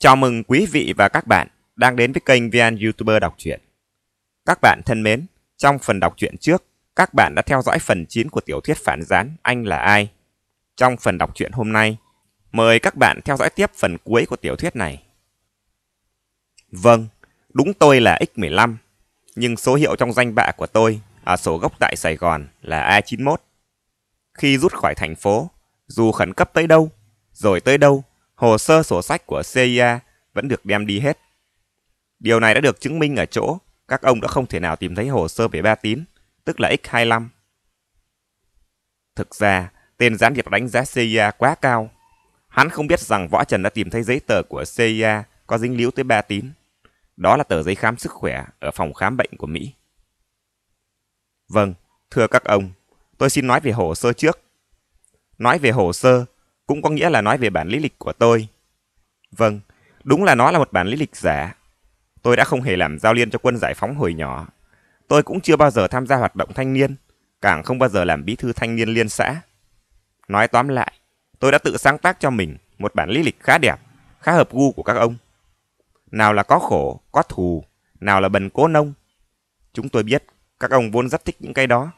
Chào mừng quý vị và các bạn đang đến với kênh VN YouTuber đọc truyện. Các bạn thân mến, trong phần đọc truyện trước, các bạn đã theo dõi phần 9 của tiểu thuyết phản gián Anh là ai. Trong phần đọc truyện hôm nay, mời các bạn theo dõi tiếp phần cuối của tiểu thuyết này. Vâng, đúng tôi là X15, nhưng số hiệu trong danh bạ của tôi ở sổ gốc tại Sài Gòn là A91. Khi rút khỏi thành phố, dù khẩn cấp tới đâu, rồi tới đâu hồ sơ sổ sách của CIA vẫn được đem đi hết. Điều này đã được chứng minh ở chỗ các ông đã không thể nào tìm thấy hồ sơ về Ba Tín, tức là X25. Thực ra, tên gián điệp đánh giá CIA quá cao. Hắn không biết rằng Võ Trần đã tìm thấy giấy tờ của CIA có dính líu tới Ba Tín. Đó là tờ giấy khám sức khỏe ở phòng khám bệnh của Mỹ. Vâng, thưa các ông, tôi xin nói về hồ sơ trước. Nói về hồ sơ cũng có nghĩa là nói về bản lý lịch của tôi. Vâng, đúng là nó là một bản lý lịch giả. Tôi đã không hề làm giao liên cho quân giải phóng hồi nhỏ. Tôi cũng chưa bao giờ tham gia hoạt động thanh niên, càng không bao giờ làm bí thư thanh niên liên xã. Nói tóm lại, tôi đã tự sáng tác cho mình một bản lý lịch khá đẹp, khá hợp gu của các ông. Nào là có khổ, có thù, nào là bần cố nông. Chúng tôi biết các ông vốn rất thích những cái đó.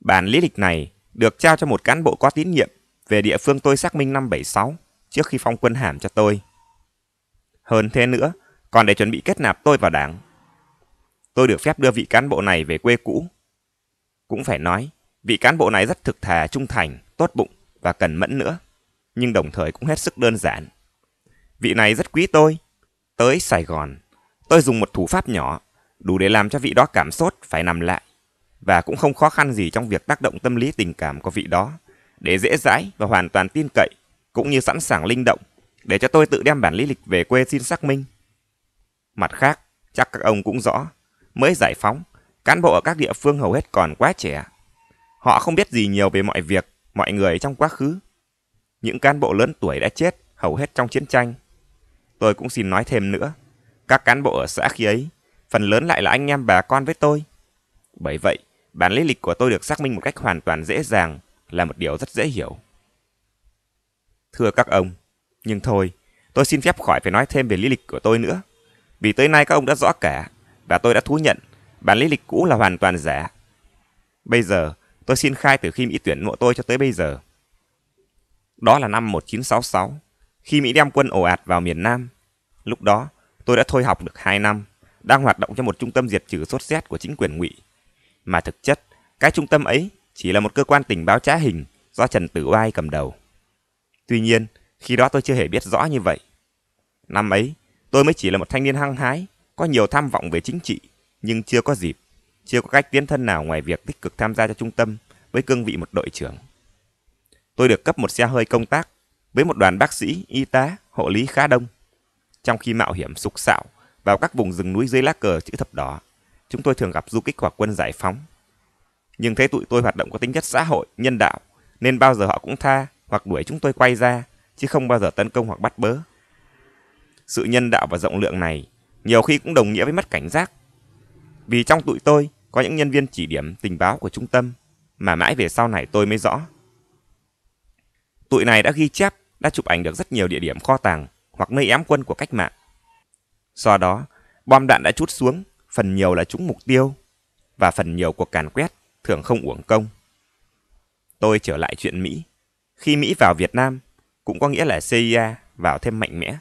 Bản lý lịch này được trao cho một cán bộ có tín nhiệm về địa phương tôi xác minh năm 76, trước khi phong quân hàm cho tôi. Hơn thế nữa, còn để chuẩn bị kết nạp tôi vào đảng. Tôi được phép đưa vị cán bộ này về quê cũ. Cũng phải nói, vị cán bộ này rất thực thà, trung thành, tốt bụng và cần mẫn nữa, nhưng đồng thời cũng hết sức đơn giản. Vị này rất quý tôi. Tới Sài Gòn, tôi dùng một thủ pháp nhỏ, đủ để làm cho vị đó cảm sốt phải nằm lại, và cũng không khó khăn gì trong việc tác động tâm lý tình cảm của vị đó để dễ dãi và hoàn toàn tin cậy, cũng như sẵn sàng linh động, để cho tôi tự đem bản lý lịch về quê xin xác minh. Mặt khác, chắc các ông cũng rõ, mới giải phóng, cán bộ ở các địa phương hầu hết còn quá trẻ. Họ không biết gì nhiều về mọi việc, mọi người trong quá khứ. Những cán bộ lớn tuổi đã chết hầu hết trong chiến tranh. Tôi cũng xin nói thêm nữa, các cán bộ ở xã khi ấy, phần lớn lại là anh em bà con với tôi. Bởi vậy, bản lý lịch của tôi được xác minh một cách hoàn toàn dễ dàng là một điều rất dễ hiểu. Thưa các ông, nhưng thôi, tôi xin phép khỏi phải nói thêm về lý lịch của tôi nữa. Vì tới nay các ông đã rõ cả, và tôi đã thú nhận, bản lý lịch cũ là hoàn toàn giả. Bây giờ, tôi xin khai từ khi Mỹ tuyển mộ tôi cho tới bây giờ. Đó là năm 1966, khi Mỹ đem quân ồ ạt vào miền Nam. Lúc đó, tôi đã thôi học được 2 năm, đang hoạt động cho một trung tâm diệt trừ sốt rét của chính quyền ngụy. Mà thực chất, cái trung tâm ấy chỉ là một cơ quan tình báo trá hình do Trần Tử Oai cầm đầu. Tuy nhiên, khi đó tôi chưa hề biết rõ như vậy. Năm ấy, tôi mới chỉ là một thanh niên hăng hái, có nhiều tham vọng về chính trị, nhưng chưa có dịp, chưa có cách tiến thân nào ngoài việc tích cực tham gia cho trung tâm với cương vị một đội trưởng. Tôi được cấp một xe hơi công tác với một đoàn bác sĩ, y tá, hộ lý khá đông. Trong khi mạo hiểm sục sạo vào các vùng rừng núi dưới lá cờ chữ thập đỏ, chúng tôi thường gặp du kích hoặc quân giải phóng nhưng thấy tụi tôi hoạt động có tính chất xã hội, nhân đạo, nên bao giờ họ cũng tha hoặc đuổi chúng tôi quay ra, chứ không bao giờ tấn công hoặc bắt bớ. Sự nhân đạo và rộng lượng này nhiều khi cũng đồng nghĩa với mất cảnh giác. Vì trong tụi tôi có những nhân viên chỉ điểm tình báo của trung tâm mà mãi về sau này tôi mới rõ. Tụi này đã ghi chép, đã chụp ảnh được rất nhiều địa điểm kho tàng hoặc nơi ém quân của cách mạng. Do đó, bom đạn đã chút xuống, phần nhiều là trúng mục tiêu và phần nhiều cuộc càn quét thường không uổng công. Tôi trở lại chuyện Mỹ. Khi Mỹ vào Việt Nam, cũng có nghĩa là CIA vào thêm mạnh mẽ.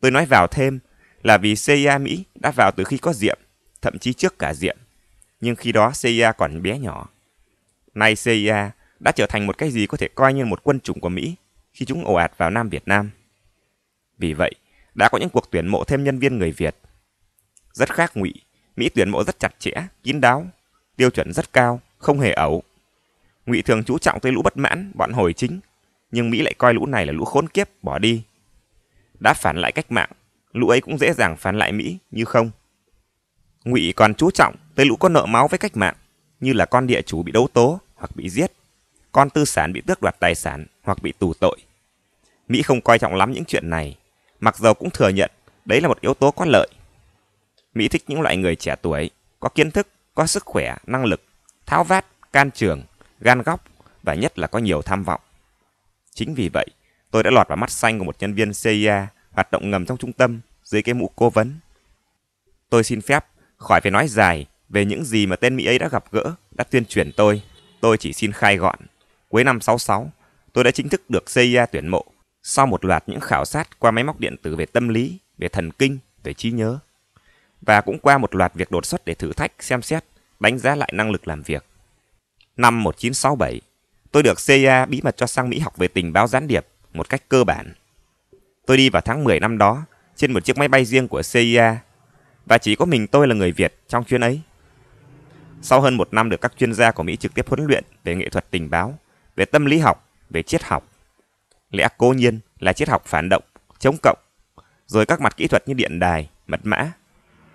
Tôi nói vào thêm là vì CIA Mỹ đã vào từ khi có Diệm, thậm chí trước cả Diệm. Nhưng khi đó CIA còn bé nhỏ. Nay CIA đã trở thành một cái gì có thể coi như một quân chủng của Mỹ khi chúng ồ ạt vào Nam Việt Nam. Vì vậy, đã có những cuộc tuyển mộ thêm nhân viên người Việt. Rất khác ngụy, Mỹ tuyển mộ rất chặt chẽ, kín đáo tiêu chuẩn rất cao, không hề ẩu. Ngụy thường chú trọng tới lũ bất mãn, bọn hồi chính, nhưng Mỹ lại coi lũ này là lũ khốn kiếp, bỏ đi. Đã phản lại cách mạng, lũ ấy cũng dễ dàng phản lại Mỹ như không. Ngụy còn chú trọng tới lũ có nợ máu với cách mạng, như là con địa chủ bị đấu tố hoặc bị giết, con tư sản bị tước đoạt tài sản hoặc bị tù tội. Mỹ không coi trọng lắm những chuyện này, mặc dầu cũng thừa nhận đấy là một yếu tố có lợi. Mỹ thích những loại người trẻ tuổi, có kiến thức, có sức khỏe, năng lực, tháo vát, can trường, gan góc và nhất là có nhiều tham vọng. Chính vì vậy, tôi đã lọt vào mắt xanh của một nhân viên CIA hoạt động ngầm trong trung tâm dưới cái mũ cố vấn. Tôi xin phép khỏi phải nói dài về những gì mà tên Mỹ ấy đã gặp gỡ, đã tuyên truyền tôi. Tôi chỉ xin khai gọn. Cuối năm 66, tôi đã chính thức được CIA tuyển mộ sau một loạt những khảo sát qua máy móc điện tử về tâm lý, về thần kinh, về trí nhớ và cũng qua một loạt việc đột xuất để thử thách, xem xét, đánh giá lại năng lực làm việc. Năm 1967, tôi được CIA bí mật cho sang Mỹ học về tình báo gián điệp một cách cơ bản. Tôi đi vào tháng 10 năm đó trên một chiếc máy bay riêng của CIA và chỉ có mình tôi là người Việt trong chuyến ấy. Sau hơn một năm được các chuyên gia của Mỹ trực tiếp huấn luyện về nghệ thuật tình báo, về tâm lý học, về triết học. Lẽ cố nhiên là triết học phản động, chống cộng, rồi các mặt kỹ thuật như điện đài, mật mã,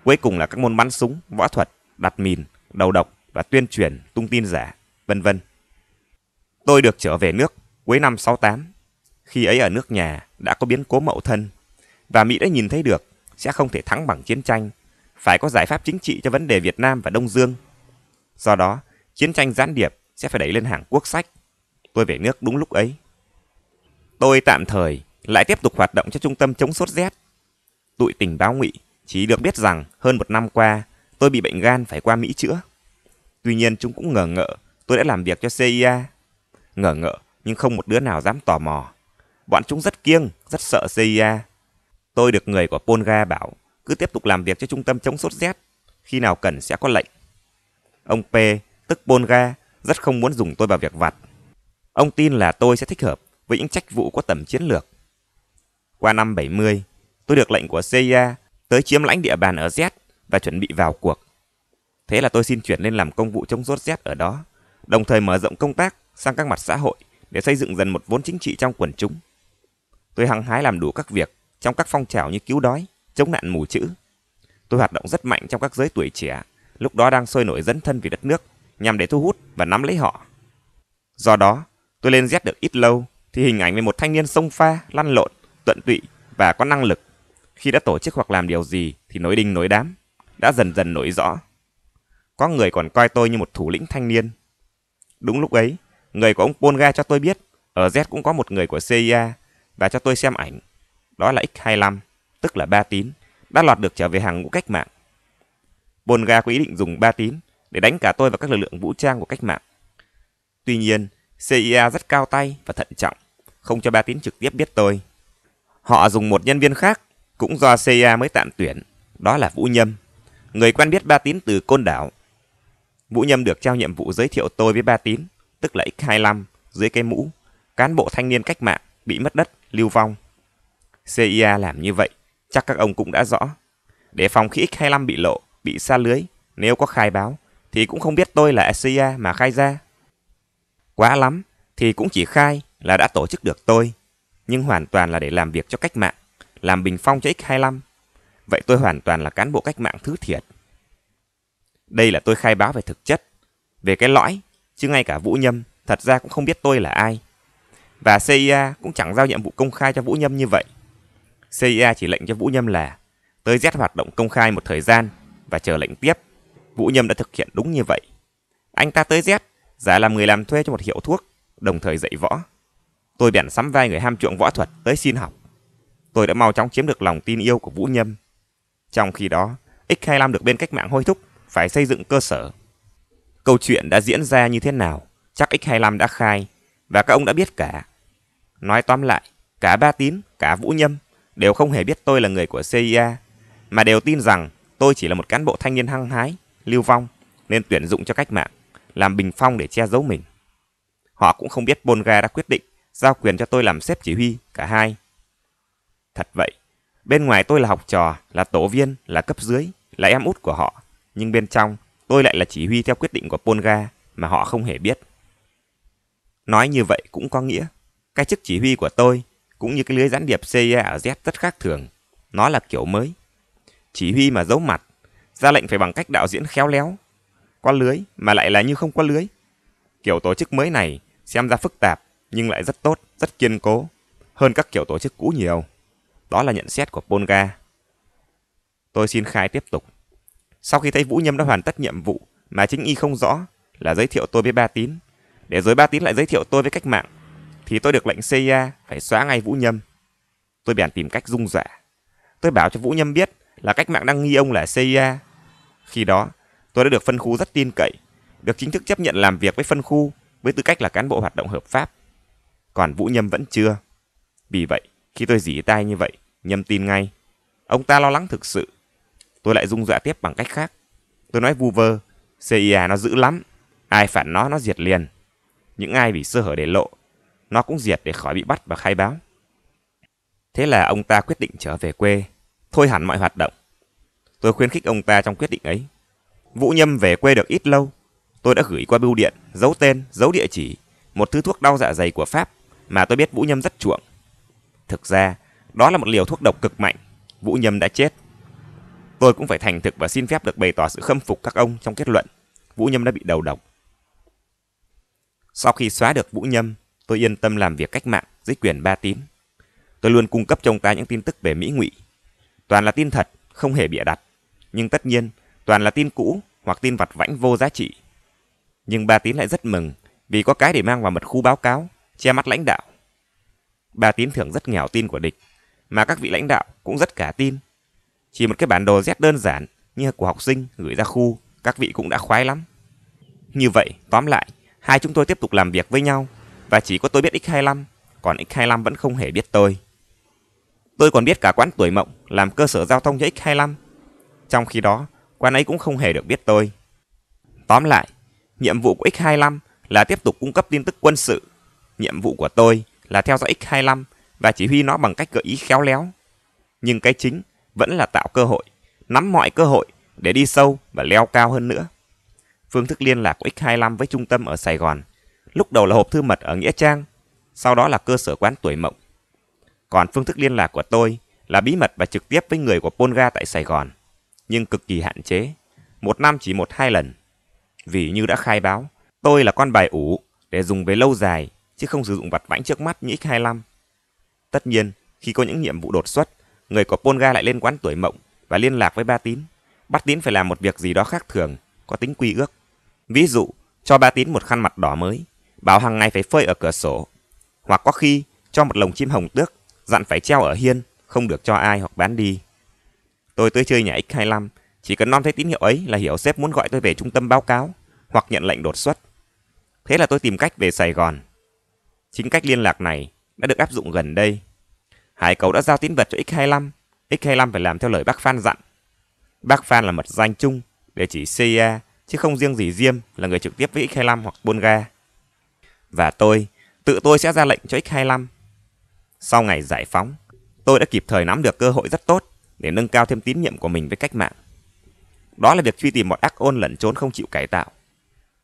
Cuối cùng là các môn bắn súng, võ thuật, đặt mìn, đầu độc và tuyên truyền, tung tin giả, vân vân. Tôi được trở về nước cuối năm 68. Khi ấy ở nước nhà đã có biến cố mậu thân và Mỹ đã nhìn thấy được sẽ không thể thắng bằng chiến tranh, phải có giải pháp chính trị cho vấn đề Việt Nam và Đông Dương. Do đó, chiến tranh gián điệp sẽ phải đẩy lên hàng quốc sách. Tôi về nước đúng lúc ấy. Tôi tạm thời lại tiếp tục hoạt động cho trung tâm chống sốt rét. Tụi tình báo ngụy chỉ được biết rằng hơn một năm qua, tôi bị bệnh gan phải qua Mỹ chữa. Tuy nhiên chúng cũng ngờ ngợ tôi đã làm việc cho CIA. Ngờ ngợ nhưng không một đứa nào dám tò mò. Bọn chúng rất kiêng, rất sợ CIA. Tôi được người của Polga bảo cứ tiếp tục làm việc cho trung tâm chống sốt rét. Khi nào cần sẽ có lệnh. Ông P, tức Polga, rất không muốn dùng tôi vào việc vặt. Ông tin là tôi sẽ thích hợp với những trách vụ có tầm chiến lược. Qua năm 70, tôi được lệnh của CIA tới chiếm lãnh địa bàn ở Z và chuẩn bị vào cuộc. Thế là tôi xin chuyển lên làm công vụ chống rốt Z ở đó, đồng thời mở rộng công tác sang các mặt xã hội để xây dựng dần một vốn chính trị trong quần chúng. Tôi hăng hái làm đủ các việc trong các phong trào như cứu đói, chống nạn mù chữ. Tôi hoạt động rất mạnh trong các giới tuổi trẻ, lúc đó đang sôi nổi dấn thân vì đất nước, nhằm để thu hút và nắm lấy họ. Do đó, tôi lên Z được ít lâu thì hình ảnh về một thanh niên sông pha, lăn lộn, tuận tụy và có năng lực khi đã tổ chức hoặc làm điều gì thì nối đinh nối đám, đã dần dần nổi rõ. Có người còn coi tôi như một thủ lĩnh thanh niên. Đúng lúc ấy, người của ông Polga cho tôi biết ở Z cũng có một người của CIA và cho tôi xem ảnh. Đó là X25, tức là Ba Tín, đã lọt được trở về hàng ngũ cách mạng. Polga có ý định dùng Ba Tín để đánh cả tôi và các lực lượng vũ trang của cách mạng. Tuy nhiên, CIA rất cao tay và thận trọng, không cho Ba Tín trực tiếp biết tôi. Họ dùng một nhân viên khác cũng do CIA mới tạm tuyển, đó là Vũ Nhâm, người quen biết Ba Tín từ Côn Đảo. Vũ Nhâm được trao nhiệm vụ giới thiệu tôi với Ba Tín, tức là X25, dưới cái mũ, cán bộ thanh niên cách mạng, bị mất đất, lưu vong. CIA làm như vậy, chắc các ông cũng đã rõ. Để phòng khi X25 bị lộ, bị xa lưới, nếu có khai báo, thì cũng không biết tôi là CIA mà khai ra. Quá lắm, thì cũng chỉ khai là đã tổ chức được tôi, nhưng hoàn toàn là để làm việc cho cách mạng làm bình phong cho X25. Vậy tôi hoàn toàn là cán bộ cách mạng thứ thiệt. Đây là tôi khai báo về thực chất, về cái lõi, chứ ngay cả Vũ Nhâm thật ra cũng không biết tôi là ai. Và CIA cũng chẳng giao nhiệm vụ công khai cho Vũ Nhâm như vậy. CIA chỉ lệnh cho Vũ Nhâm là tới Z hoạt động công khai một thời gian và chờ lệnh tiếp. Vũ Nhâm đã thực hiện đúng như vậy. Anh ta tới Z, giả làm người làm thuê cho một hiệu thuốc, đồng thời dạy võ. Tôi bèn sắm vai người ham chuộng võ thuật tới xin học tôi đã mau chóng chiếm được lòng tin yêu của Vũ Nhâm. Trong khi đó, X25 được bên cách mạng hôi thúc phải xây dựng cơ sở. Câu chuyện đã diễn ra như thế nào, chắc X25 đã khai, và các ông đã biết cả. Nói tóm lại, cả Ba Tín, cả Vũ Nhâm đều không hề biết tôi là người của CIA, mà đều tin rằng tôi chỉ là một cán bộ thanh niên hăng hái, lưu vong, nên tuyển dụng cho cách mạng, làm bình phong để che giấu mình. Họ cũng không biết Bolga đã quyết định giao quyền cho tôi làm xếp chỉ huy cả hai Thật vậy, bên ngoài tôi là học trò, là tổ viên, là cấp dưới, là em út của họ. Nhưng bên trong, tôi lại là chỉ huy theo quyết định của Polga mà họ không hề biết. Nói như vậy cũng có nghĩa, cái chức chỉ huy của tôi cũng như cái lưới gián điệp CIA ở Z rất khác thường. Nó là kiểu mới. Chỉ huy mà giấu mặt, ra lệnh phải bằng cách đạo diễn khéo léo. Có lưới mà lại là như không có lưới. Kiểu tổ chức mới này xem ra phức tạp nhưng lại rất tốt, rất kiên cố, hơn các kiểu tổ chức cũ nhiều. Đó là nhận xét của Polga. Tôi xin khai tiếp tục. Sau khi thấy Vũ Nhâm đã hoàn tất nhiệm vụ mà chính y không rõ là giới thiệu tôi với Ba Tín, để rồi Ba Tín lại giới thiệu tôi với cách mạng, thì tôi được lệnh CIA phải xóa ngay Vũ Nhâm. Tôi bèn tìm cách dung dọa. Tôi bảo cho Vũ Nhâm biết là cách mạng đang nghi ông là CIA. Khi đó, tôi đã được phân khu rất tin cậy, được chính thức chấp nhận làm việc với phân khu với tư cách là cán bộ hoạt động hợp pháp. Còn Vũ Nhâm vẫn chưa. Vì vậy, khi tôi dỉ tai như vậy, nhầm tin ngay. Ông ta lo lắng thực sự. Tôi lại dung dọa tiếp bằng cách khác. Tôi nói vu vơ, CIA nó dữ lắm. Ai phản nó, nó diệt liền. Những ai vì sơ hở để lộ, nó cũng diệt để khỏi bị bắt và khai báo. Thế là ông ta quyết định trở về quê, thôi hẳn mọi hoạt động. Tôi khuyến khích ông ta trong quyết định ấy. Vũ Nhâm về quê được ít lâu, tôi đã gửi qua bưu điện, giấu tên, giấu địa chỉ, một thứ thuốc đau dạ dày của Pháp mà tôi biết Vũ Nhâm rất chuộng. Thực ra, đó là một liều thuốc độc cực mạnh. Vũ Nhâm đã chết. Tôi cũng phải thành thực và xin phép được bày tỏ sự khâm phục các ông trong kết luận. Vũ Nhâm đã bị đầu độc. Sau khi xóa được Vũ Nhâm, tôi yên tâm làm việc cách mạng dưới quyền Ba tím. Tôi luôn cung cấp cho ông ta những tin tức về Mỹ Ngụy. Toàn là tin thật, không hề bịa đặt. Nhưng tất nhiên, toàn là tin cũ hoặc tin vặt vãnh vô giá trị. Nhưng Ba Tín lại rất mừng vì có cái để mang vào mật khu báo cáo, che mắt lãnh đạo. Ba Tín thưởng rất nghèo tin của địch, mà các vị lãnh đạo cũng rất cả tin. Chỉ một cái bản đồ Z đơn giản như của học sinh gửi ra khu, các vị cũng đã khoái lắm. Như vậy, tóm lại, hai chúng tôi tiếp tục làm việc với nhau và chỉ có tôi biết X25, còn X25 vẫn không hề biết tôi. Tôi còn biết cả quán tuổi mộng làm cơ sở giao thông cho X25. Trong khi đó, quán ấy cũng không hề được biết tôi. Tóm lại, nhiệm vụ của X25 là tiếp tục cung cấp tin tức quân sự. Nhiệm vụ của tôi là theo dõi X25 và chỉ huy nó bằng cách gợi ý khéo léo. Nhưng cái chính vẫn là tạo cơ hội, nắm mọi cơ hội để đi sâu và leo cao hơn nữa. Phương thức liên lạc của X25 với trung tâm ở Sài Gòn, lúc đầu là hộp thư mật ở Nghĩa Trang, sau đó là cơ sở quán tuổi mộng. Còn phương thức liên lạc của tôi là bí mật và trực tiếp với người của Polga tại Sài Gòn, nhưng cực kỳ hạn chế, một năm chỉ một hai lần. Vì như đã khai báo, tôi là con bài ủ để dùng về lâu dài, chứ không sử dụng vặt vãnh trước mắt như X25. Tất nhiên, khi có những nhiệm vụ đột xuất, người của Polga lại lên quán tuổi mộng và liên lạc với Ba Tín. Bắt Tín phải làm một việc gì đó khác thường, có tính quy ước. Ví dụ, cho Ba Tín một khăn mặt đỏ mới, bảo hàng ngày phải phơi ở cửa sổ. Hoặc có khi, cho một lồng chim hồng tước, dặn phải treo ở hiên, không được cho ai hoặc bán đi. Tôi tới chơi nhà X25, chỉ cần non thấy tín hiệu ấy là hiểu sếp muốn gọi tôi về trung tâm báo cáo hoặc nhận lệnh đột xuất. Thế là tôi tìm cách về Sài Gòn. Chính cách liên lạc này đã được áp dụng gần đây. Hải Cầu đã giao tín vật cho X25. X25 phải làm theo lời bác Phan dặn. Bác Phan là mật danh chung để chỉ CIA e chứ không riêng gì Diêm là người trực tiếp với X25 hoặc Bolga. Và tôi, tự tôi sẽ ra lệnh cho X25. Sau ngày giải phóng, tôi đã kịp thời nắm được cơ hội rất tốt để nâng cao thêm tín nhiệm của mình với cách mạng. Đó là việc truy tìm một ác ôn lẩn trốn không chịu cải tạo.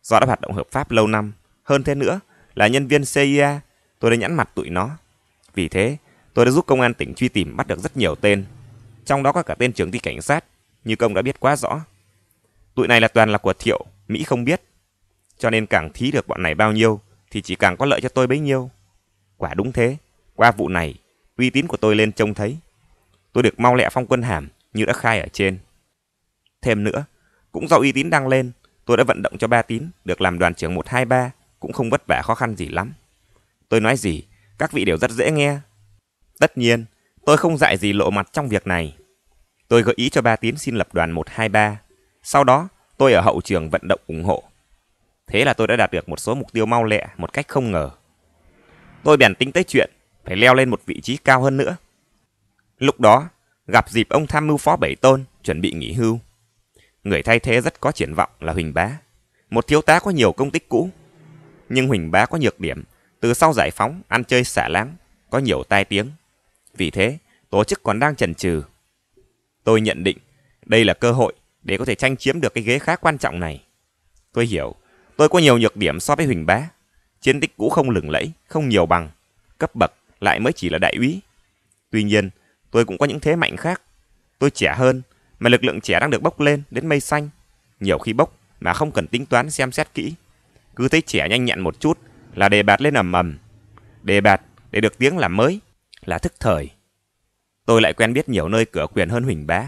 Do đã hoạt động hợp pháp lâu năm, hơn thế nữa là nhân viên CIA e tôi đã nhẵn mặt tụi nó. Vì thế, tôi đã giúp công an tỉnh truy tìm bắt được rất nhiều tên. Trong đó có cả tên trưởng ty cảnh sát, như công đã biết quá rõ. Tụi này là toàn là của Thiệu, Mỹ không biết. Cho nên càng thí được bọn này bao nhiêu, thì chỉ càng có lợi cho tôi bấy nhiêu. Quả đúng thế, qua vụ này, uy tín của tôi lên trông thấy. Tôi được mau lẹ phong quân hàm như đã khai ở trên. Thêm nữa, cũng do uy tín đang lên, tôi đã vận động cho ba tín được làm đoàn trưởng 123 cũng không vất vả khó khăn gì lắm. Tôi nói gì, các vị đều rất dễ nghe. Tất nhiên, tôi không dạy gì lộ mặt trong việc này. Tôi gợi ý cho ba Tiến xin lập đoàn 123. Sau đó, tôi ở hậu trường vận động ủng hộ. Thế là tôi đã đạt được một số mục tiêu mau lẹ một cách không ngờ. Tôi bèn tính tới chuyện phải leo lên một vị trí cao hơn nữa. Lúc đó, gặp dịp ông tham mưu phó Bảy Tôn chuẩn bị nghỉ hưu. Người thay thế rất có triển vọng là Huỳnh Bá, một thiếu tá có nhiều công tích cũ. Nhưng Huỳnh Bá có nhược điểm từ sau giải phóng, ăn chơi xả láng, có nhiều tai tiếng. Vì thế, tổ chức còn đang chần chừ. Tôi nhận định đây là cơ hội để có thể tranh chiếm được cái ghế khá quan trọng này. Tôi hiểu, tôi có nhiều nhược điểm so với Huỳnh Bá. Chiến tích cũ không lừng lẫy, không nhiều bằng. Cấp bậc lại mới chỉ là đại úy. Tuy nhiên, tôi cũng có những thế mạnh khác. Tôi trẻ hơn, mà lực lượng trẻ đang được bốc lên đến mây xanh. Nhiều khi bốc mà không cần tính toán xem xét kỹ. Cứ thấy trẻ nhanh nhẹn một chút là đề bạt lên ầm ầm. Đề bạt để được tiếng làm mới là thức thời. Tôi lại quen biết nhiều nơi cửa quyền hơn Huỳnh Bá.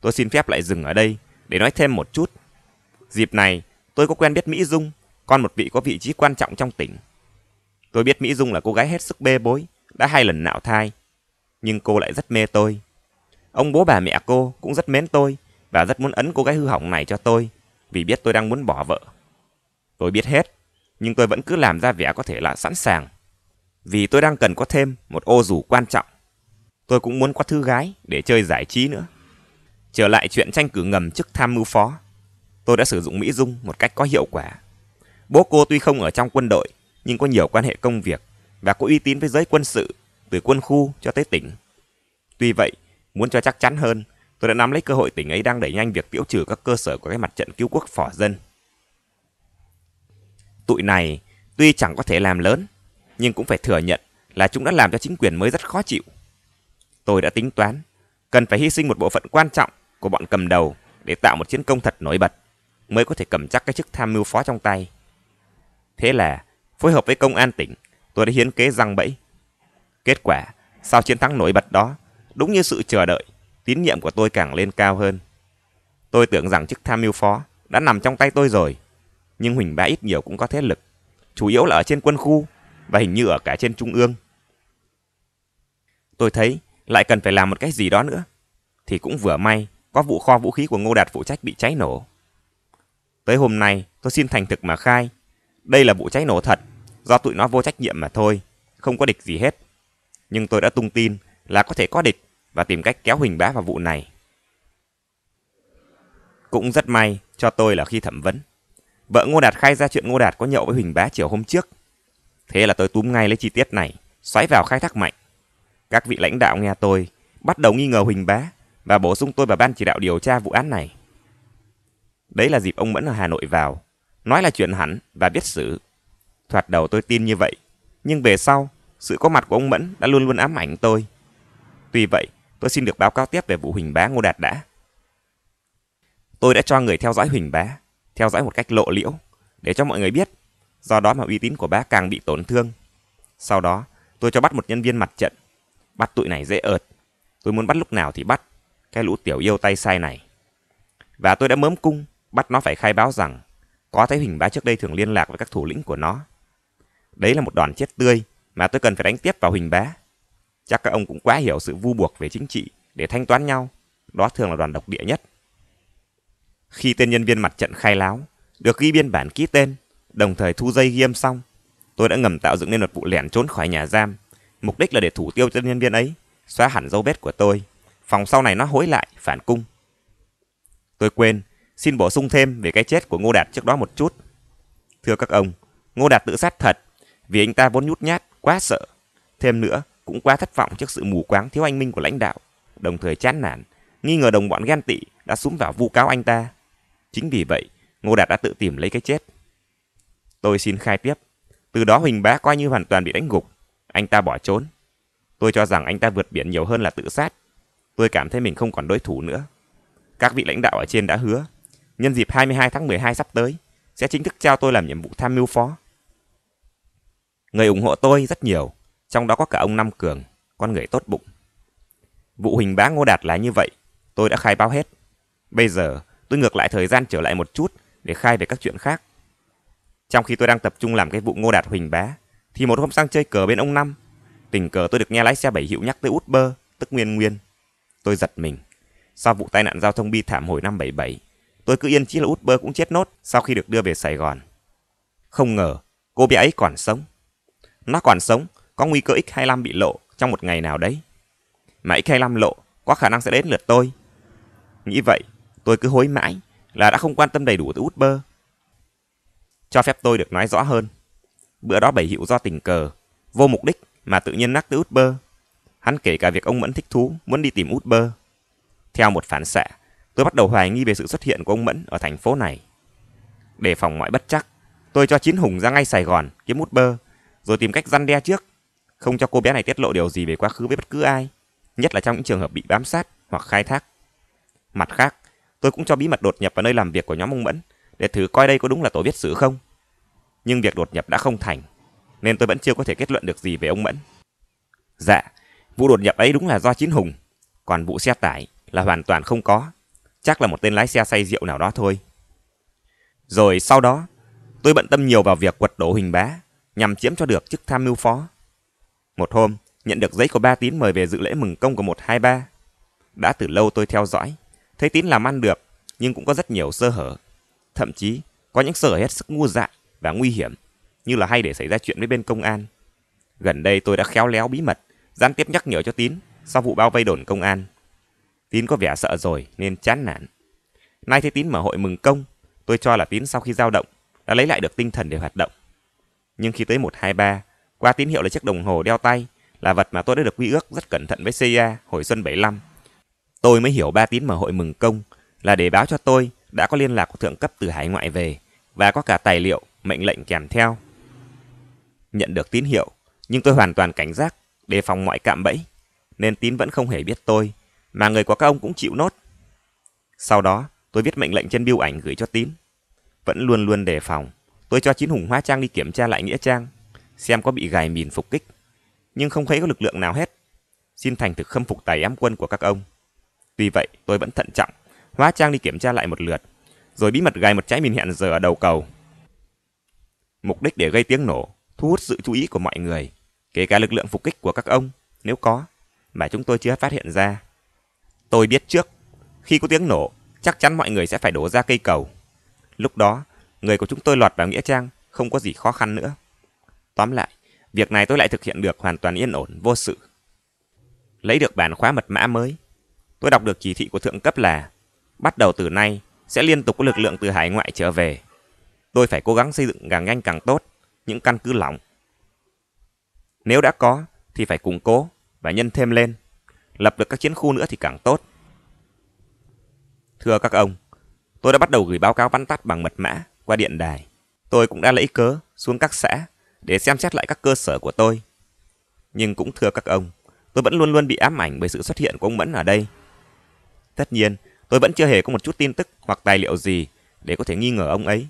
Tôi xin phép lại dừng ở đây để nói thêm một chút. Dịp này, tôi có quen biết Mỹ Dung, con một vị có vị trí quan trọng trong tỉnh. Tôi biết Mỹ Dung là cô gái hết sức bê bối, đã hai lần nạo thai. Nhưng cô lại rất mê tôi. Ông bố bà mẹ cô cũng rất mến tôi và rất muốn ấn cô gái hư hỏng này cho tôi vì biết tôi đang muốn bỏ vợ. Tôi biết hết, nhưng tôi vẫn cứ làm ra vẻ có thể là sẵn sàng. Vì tôi đang cần có thêm một ô rủ quan trọng. Tôi cũng muốn có thư gái để chơi giải trí nữa. Trở lại chuyện tranh cử ngầm chức tham mưu phó, tôi đã sử dụng Mỹ Dung một cách có hiệu quả. Bố cô tuy không ở trong quân đội, nhưng có nhiều quan hệ công việc và có uy tín với giới quân sự, từ quân khu cho tới tỉnh. Tuy vậy, muốn cho chắc chắn hơn, tôi đã nắm lấy cơ hội tỉnh ấy đang đẩy nhanh việc tiêu trừ các cơ sở của cái mặt trận cứu quốc phỏ dân. Tụi này tuy chẳng có thể làm lớn, nhưng cũng phải thừa nhận là chúng đã làm cho chính quyền mới rất khó chịu. Tôi đã tính toán, cần phải hy sinh một bộ phận quan trọng của bọn cầm đầu để tạo một chiến công thật nổi bật, mới có thể cầm chắc cái chức tham mưu phó trong tay. Thế là, phối hợp với công an tỉnh, tôi đã hiến kế răng bẫy. Kết quả, sau chiến thắng nổi bật đó, đúng như sự chờ đợi, tín nhiệm của tôi càng lên cao hơn. Tôi tưởng rằng chức tham mưu phó đã nằm trong tay tôi rồi, nhưng Huỳnh Bá ít nhiều cũng có thế lực, chủ yếu là ở trên quân khu và hình như ở cả trên trung ương. Tôi thấy lại cần phải làm một cái gì đó nữa, thì cũng vừa may có vụ kho vũ khí của Ngô Đạt phụ trách bị cháy nổ. Tới hôm nay, tôi xin thành thực mà khai, đây là vụ cháy nổ thật, do tụi nó vô trách nhiệm mà thôi, không có địch gì hết. Nhưng tôi đã tung tin là có thể có địch và tìm cách kéo Huỳnh Bá vào vụ này. Cũng rất may cho tôi là khi thẩm vấn, Vợ Ngô Đạt khai ra chuyện Ngô Đạt có nhậu với Huỳnh Bá chiều hôm trước. Thế là tôi túm ngay lấy chi tiết này, xoáy vào khai thác mạnh. Các vị lãnh đạo nghe tôi, bắt đầu nghi ngờ Huỳnh Bá và bổ sung tôi vào ban chỉ đạo điều tra vụ án này. Đấy là dịp ông Mẫn ở Hà Nội vào, nói là chuyện hẳn và biết xử. Thoạt đầu tôi tin như vậy, nhưng về sau, sự có mặt của ông Mẫn đã luôn luôn ám ảnh tôi. Tuy vậy, tôi xin được báo cáo tiếp về vụ Huỳnh Bá Ngô Đạt đã. Tôi đã cho người theo dõi Huỳnh Bá theo dõi một cách lộ liễu, để cho mọi người biết, do đó mà uy tín của bác càng bị tổn thương. Sau đó, tôi cho bắt một nhân viên mặt trận. Bắt tụi này dễ ợt. Tôi muốn bắt lúc nào thì bắt. Cái lũ tiểu yêu tay sai này. Và tôi đã mớm cung, bắt nó phải khai báo rằng có thấy hình bá trước đây thường liên lạc với các thủ lĩnh của nó. Đấy là một đoàn chết tươi mà tôi cần phải đánh tiếp vào hình bá. Chắc các ông cũng quá hiểu sự vu buộc về chính trị để thanh toán nhau. Đó thường là đoàn độc địa nhất. Khi tên nhân viên mặt trận khai láo, được ghi biên bản ký tên, đồng thời thu dây ghi âm xong, tôi đã ngầm tạo dựng nên một vụ lẻn trốn khỏi nhà giam, mục đích là để thủ tiêu tên nhân viên ấy, xóa hẳn dấu vết của tôi. Phòng sau này nó hối lại, phản cung. Tôi quên, xin bổ sung thêm về cái chết của Ngô Đạt trước đó một chút. Thưa các ông, Ngô Đạt tự sát thật, vì anh ta vốn nhút nhát, quá sợ. Thêm nữa, cũng quá thất vọng trước sự mù quáng thiếu anh minh của lãnh đạo, đồng thời chán nản, nghi ngờ đồng bọn ghen tị đã súng vào vu cáo anh ta. Chính vì vậy, Ngô Đạt đã tự tìm lấy cái chết. Tôi xin khai tiếp. Từ đó Huỳnh Bá coi như hoàn toàn bị đánh gục. Anh ta bỏ trốn. Tôi cho rằng anh ta vượt biển nhiều hơn là tự sát. Tôi cảm thấy mình không còn đối thủ nữa. Các vị lãnh đạo ở trên đã hứa. Nhân dịp 22 tháng 12 sắp tới, sẽ chính thức trao tôi làm nhiệm vụ tham mưu phó. Người ủng hộ tôi rất nhiều, trong đó có cả ông Năm Cường, con người tốt bụng. Vụ Huỳnh Bá Ngô Đạt là như vậy, tôi đã khai báo hết. Bây giờ, Tôi ngược lại thời gian trở lại một chút để khai về các chuyện khác. Trong khi tôi đang tập trung làm cái vụ Ngô Đạt Huỳnh Bá, thì một hôm sang chơi cờ bên ông Năm, tình cờ tôi được nghe lái xe bảy hiệu nhắc tới út bơ, tức Nguyên Nguyên. Tôi giật mình. Sau vụ tai nạn giao thông bi thảm hồi năm 77, tôi cứ yên chí là út bơ cũng chết nốt sau khi được đưa về Sài Gòn. Không ngờ, cô bé ấy còn sống. Nó còn sống, có nguy cơ X25 bị lộ trong một ngày nào đấy. Mà X25 lộ, có khả năng sẽ đến lượt tôi. Nghĩ vậy, Tôi cứ hối mãi là đã không quan tâm đầy đủ tới út bơ. Cho phép tôi được nói rõ hơn. Bữa đó bảy hiệu do tình cờ, vô mục đích mà tự nhiên nhắc tới út bơ. Hắn kể cả việc ông Mẫn thích thú muốn đi tìm út bơ. Theo một phản xạ, tôi bắt đầu hoài nghi về sự xuất hiện của ông Mẫn ở thành phố này. Để phòng mọi bất chắc, tôi cho chiến Hùng ra ngay Sài Gòn kiếm út bơ, rồi tìm cách răn đe trước. Không cho cô bé này tiết lộ điều gì về quá khứ với bất cứ ai, nhất là trong những trường hợp bị bám sát hoặc khai thác. Mặt khác, Tôi cũng cho bí mật đột nhập vào nơi làm việc của nhóm ông Mẫn để thử coi đây có đúng là tổ viết sử không. Nhưng việc đột nhập đã không thành, nên tôi vẫn chưa có thể kết luận được gì về ông Mẫn. Dạ, vụ đột nhập ấy đúng là do Chín Hùng, còn vụ xe tải là hoàn toàn không có. Chắc là một tên lái xe say rượu nào đó thôi. Rồi sau đó, tôi bận tâm nhiều vào việc quật đổ hình Bá nhằm chiếm cho được chức tham mưu phó. Một hôm, nhận được giấy của ba tín mời về dự lễ mừng công của 123. Đã từ lâu tôi theo dõi, Thấy tín làm ăn được, nhưng cũng có rất nhiều sơ hở. Thậm chí, có những sơ hở hết sức ngu dại và nguy hiểm, như là hay để xảy ra chuyện với bên công an. Gần đây tôi đã khéo léo bí mật, gián tiếp nhắc nhở cho tín sau vụ bao vây đồn công an. Tín có vẻ sợ rồi nên chán nản. Nay thấy tín mở hội mừng công, tôi cho là tín sau khi giao động đã lấy lại được tinh thần để hoạt động. Nhưng khi tới một hai ba, qua tín hiệu là chiếc đồng hồ đeo tay là vật mà tôi đã được quy ước rất cẩn thận với CIA hồi xuân 75 Tôi mới hiểu ba tín mở hội mừng công là để báo cho tôi đã có liên lạc của thượng cấp từ hải ngoại về và có cả tài liệu, mệnh lệnh kèm theo. Nhận được tín hiệu, nhưng tôi hoàn toàn cảnh giác, đề phòng mọi cạm bẫy, nên tín vẫn không hề biết tôi, mà người của các ông cũng chịu nốt. Sau đó, tôi viết mệnh lệnh trên biêu ảnh gửi cho tín. Vẫn luôn luôn đề phòng, tôi cho chín hùng hóa trang đi kiểm tra lại nghĩa trang, xem có bị gài mìn phục kích, nhưng không thấy có lực lượng nào hết. Xin thành thực khâm phục tài ám quân của các ông. Tuy vậy, tôi vẫn thận trọng, hóa trang đi kiểm tra lại một lượt, rồi bí mật gài một trái mìn hẹn giờ ở đầu cầu. Mục đích để gây tiếng nổ, thu hút sự chú ý của mọi người, kể cả lực lượng phục kích của các ông, nếu có, mà chúng tôi chưa phát hiện ra. Tôi biết trước, khi có tiếng nổ, chắc chắn mọi người sẽ phải đổ ra cây cầu. Lúc đó, người của chúng tôi lọt vào nghĩa trang, không có gì khó khăn nữa. Tóm lại, việc này tôi lại thực hiện được hoàn toàn yên ổn, vô sự. Lấy được bản khóa mật mã mới, tôi đọc được chỉ thị của thượng cấp là bắt đầu từ nay sẽ liên tục có lực lượng từ hải ngoại trở về. Tôi phải cố gắng xây dựng càng nhanh càng tốt, những căn cứ lỏng. Nếu đã có thì phải củng cố và nhân thêm lên. Lập được các chiến khu nữa thì càng tốt. Thưa các ông, tôi đã bắt đầu gửi báo cáo vắn tắt bằng mật mã qua điện đài. Tôi cũng đã lấy cớ xuống các xã để xem xét lại các cơ sở của tôi. Nhưng cũng thưa các ông, tôi vẫn luôn luôn bị ám ảnh bởi sự xuất hiện của ông Mẫn ở đây. Tất nhiên, tôi vẫn chưa hề có một chút tin tức hoặc tài liệu gì để có thể nghi ngờ ông ấy.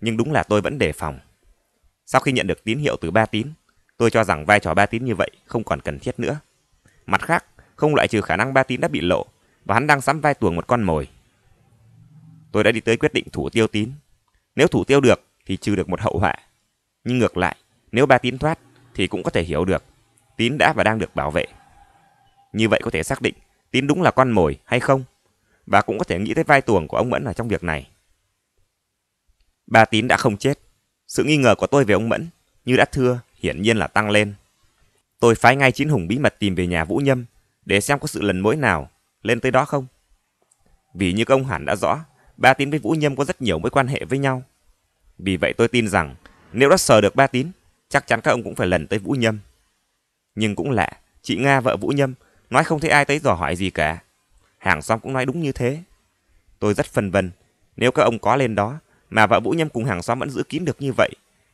Nhưng đúng là tôi vẫn đề phòng. Sau khi nhận được tín hiệu từ Ba Tín, tôi cho rằng vai trò Ba Tín như vậy không còn cần thiết nữa. Mặt khác, không loại trừ khả năng Ba Tín đã bị lộ và hắn đang sắm vai tuồng một con mồi. Tôi đã đi tới quyết định thủ tiêu Tín. Nếu thủ tiêu được thì trừ được một hậu họa. Nhưng ngược lại, nếu Ba Tín thoát thì cũng có thể hiểu được Tín đã và đang được bảo vệ. Như vậy có thể xác định Tín đúng là con mồi hay không? Bà cũng có thể nghĩ tới vai tuồng của ông Mẫn ở trong việc này. Ba Tín đã không chết. Sự nghi ngờ của tôi về ông Mẫn, như đã thưa, hiển nhiên là tăng lên. Tôi phái ngay chín hùng bí mật tìm về nhà Vũ Nhâm để xem có sự lần mối nào lên tới đó không. Vì như công hẳn đã rõ, Ba Tín với Vũ Nhâm có rất nhiều mối quan hệ với nhau. Vì vậy tôi tin rằng nếu đã sờ được Ba Tín, chắc chắn các ông cũng phải lần tới Vũ Nhâm. Nhưng cũng lạ, chị Nga vợ Vũ Nhâm Nói không thấy ai tới dò hỏi gì cả. Hàng xóm cũng nói đúng như thế. Tôi rất phân vân. Nếu các ông có lên đó, mà vợ Vũ Nhâm cùng hàng xóm vẫn giữ kín được như vậy,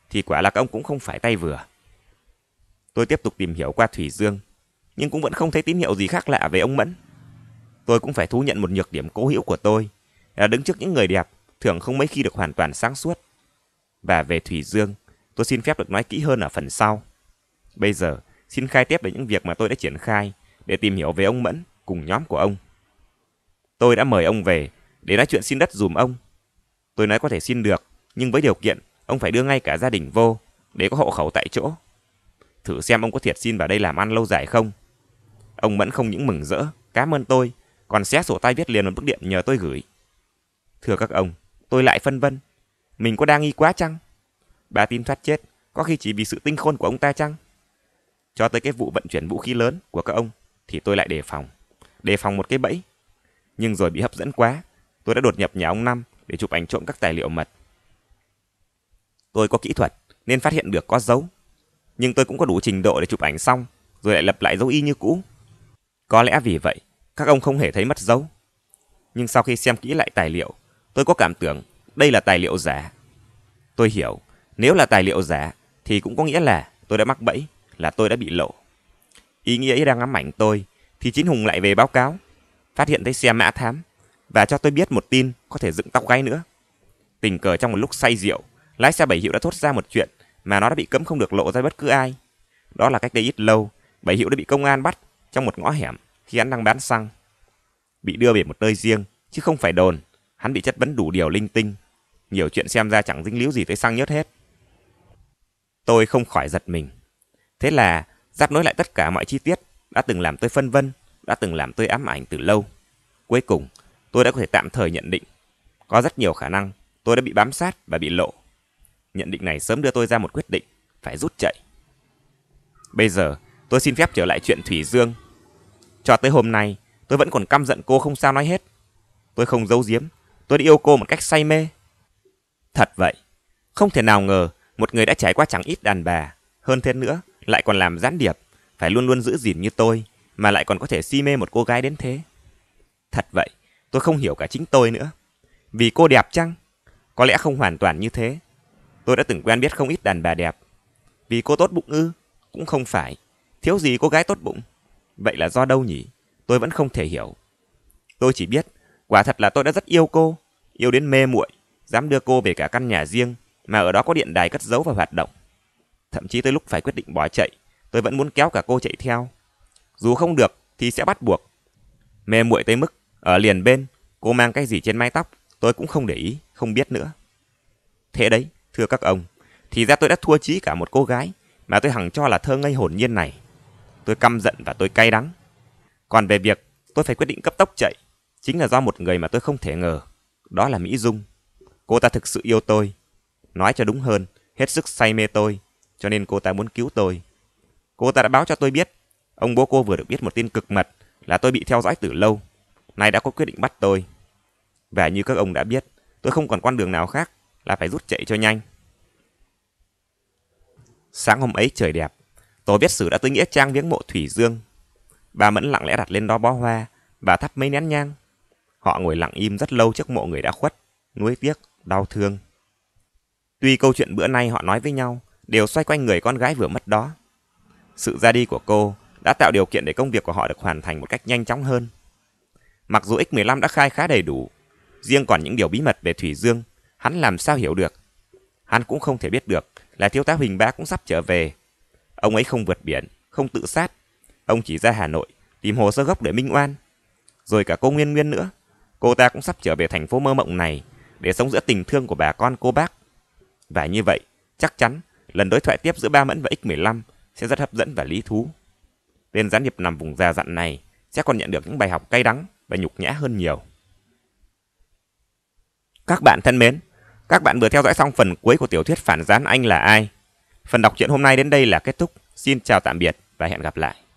thì quả là các ông cũng không phải tay vừa. Tôi tiếp tục tìm hiểu qua Thủy Dương, nhưng cũng vẫn không thấy tín hiệu gì khác lạ về ông Mẫn. Tôi cũng phải thú nhận một nhược điểm cố hữu của tôi, là đứng trước những người đẹp, thường không mấy khi được hoàn toàn sáng suốt. Và về Thủy Dương, tôi xin phép được nói kỹ hơn ở phần sau. Bây giờ, xin khai tiếp về những việc mà tôi đã triển khai để tìm hiểu về ông Mẫn cùng nhóm của ông. Tôi đã mời ông về để nói chuyện xin đất dùm ông. Tôi nói có thể xin được, nhưng với điều kiện ông phải đưa ngay cả gia đình vô để có hộ khẩu tại chỗ. Thử xem ông có thiệt xin vào đây làm ăn lâu dài không. Ông Mẫn không những mừng rỡ, cảm ơn tôi, còn xé sổ tay viết liền một bức điện nhờ tôi gửi. Thưa các ông, tôi lại phân vân. Mình có đang nghi quá chăng? Bà tin thoát chết, có khi chỉ vì sự tinh khôn của ông ta chăng? Cho tới cái vụ vận chuyển vũ khí lớn của các ông, thì tôi lại đề phòng. Đề phòng một cái bẫy. Nhưng rồi bị hấp dẫn quá, tôi đã đột nhập nhà ông Năm để chụp ảnh trộm các tài liệu mật. Tôi có kỹ thuật nên phát hiện được có dấu. Nhưng tôi cũng có đủ trình độ để chụp ảnh xong rồi lại lập lại dấu y như cũ. Có lẽ vì vậy, các ông không hề thấy mất dấu. Nhưng sau khi xem kỹ lại tài liệu, tôi có cảm tưởng đây là tài liệu giả. Tôi hiểu, nếu là tài liệu giả thì cũng có nghĩa là tôi đã mắc bẫy, là tôi đã bị lộ ý nghĩa ý đang ám ảnh tôi, thì Chín Hùng lại về báo cáo, phát hiện thấy xe mã thám, và cho tôi biết một tin có thể dựng tóc gáy nữa. Tình cờ trong một lúc say rượu, lái xe Bảy Hiệu đã thốt ra một chuyện mà nó đã bị cấm không được lộ ra bất cứ ai. Đó là cách đây ít lâu, Bảy Hiệu đã bị công an bắt trong một ngõ hẻm khi hắn đang bán xăng. Bị đưa về một nơi riêng, chứ không phải đồn, hắn bị chất vấn đủ điều linh tinh. Nhiều chuyện xem ra chẳng dính líu gì tới xăng nhất hết. Tôi không khỏi giật mình. Thế là Giáp nối lại tất cả mọi chi tiết đã từng làm tôi phân vân, đã từng làm tôi ám ảnh từ lâu. Cuối cùng, tôi đã có thể tạm thời nhận định. Có rất nhiều khả năng tôi đã bị bám sát và bị lộ. Nhận định này sớm đưa tôi ra một quyết định, phải rút chạy. Bây giờ, tôi xin phép trở lại chuyện Thủy Dương. Cho tới hôm nay, tôi vẫn còn căm giận cô không sao nói hết. Tôi không giấu giếm, tôi đã yêu cô một cách say mê. Thật vậy, không thể nào ngờ một người đã trải qua chẳng ít đàn bà, hơn thế nữa lại còn làm gián điệp, phải luôn luôn giữ gìn như tôi, mà lại còn có thể si mê một cô gái đến thế. Thật vậy, tôi không hiểu cả chính tôi nữa. Vì cô đẹp chăng? Có lẽ không hoàn toàn như thế. Tôi đã từng quen biết không ít đàn bà đẹp. Vì cô tốt bụng ư? Cũng không phải. Thiếu gì cô gái tốt bụng? Vậy là do đâu nhỉ? Tôi vẫn không thể hiểu. Tôi chỉ biết, quả thật là tôi đã rất yêu cô. Yêu đến mê muội, dám đưa cô về cả căn nhà riêng, mà ở đó có điện đài cất giấu và hoạt động thậm chí tới lúc phải quyết định bỏ chạy, tôi vẫn muốn kéo cả cô chạy theo. Dù không được thì sẽ bắt buộc. Mê muội tới mức, ở liền bên, cô mang cái gì trên mái tóc, tôi cũng không để ý, không biết nữa. Thế đấy, thưa các ông, thì ra tôi đã thua chí cả một cô gái mà tôi hằng cho là thơ ngây hồn nhiên này. Tôi căm giận và tôi cay đắng. Còn về việc tôi phải quyết định cấp tốc chạy, chính là do một người mà tôi không thể ngờ, đó là Mỹ Dung. Cô ta thực sự yêu tôi. Nói cho đúng hơn, hết sức say mê tôi cho nên cô ta muốn cứu tôi. Cô ta đã báo cho tôi biết. Ông bố cô vừa được biết một tin cực mật là tôi bị theo dõi từ lâu. Nay đã có quyết định bắt tôi. Và như các ông đã biết, tôi không còn con đường nào khác là phải rút chạy cho nhanh. Sáng hôm ấy trời đẹp, tổ viết sử đã tới nghĩa trang viếng mộ Thủy Dương. Bà Mẫn lặng lẽ đặt lên đó bó hoa và thắp mấy nén nhang. Họ ngồi lặng im rất lâu trước mộ người đã khuất, nuối tiếc, đau thương. Tuy câu chuyện bữa nay họ nói với nhau đều xoay quanh người con gái vừa mất đó. Sự ra đi của cô đã tạo điều kiện để công việc của họ được hoàn thành một cách nhanh chóng hơn. Mặc dù X15 đã khai khá đầy đủ, riêng còn những điều bí mật về Thủy Dương, hắn làm sao hiểu được. Hắn cũng không thể biết được là thiếu tá Huỳnh Bá cũng sắp trở về. Ông ấy không vượt biển, không tự sát. Ông chỉ ra Hà Nội, tìm hồ sơ gốc để minh oan. Rồi cả cô Nguyên Nguyên nữa, cô ta cũng sắp trở về thành phố mơ mộng này để sống giữa tình thương của bà con cô bác. Và như vậy, chắc chắn lần đối thoại tiếp giữa Ba Mẫn và X15 sẽ rất hấp dẫn và lý thú. Tên gián điệp nằm vùng già dặn này sẽ còn nhận được những bài học cay đắng và nhục nhã hơn nhiều. Các bạn thân mến, các bạn vừa theo dõi xong phần cuối của tiểu thuyết phản gián anh là ai. Phần đọc truyện hôm nay đến đây là kết thúc. Xin chào tạm biệt và hẹn gặp lại.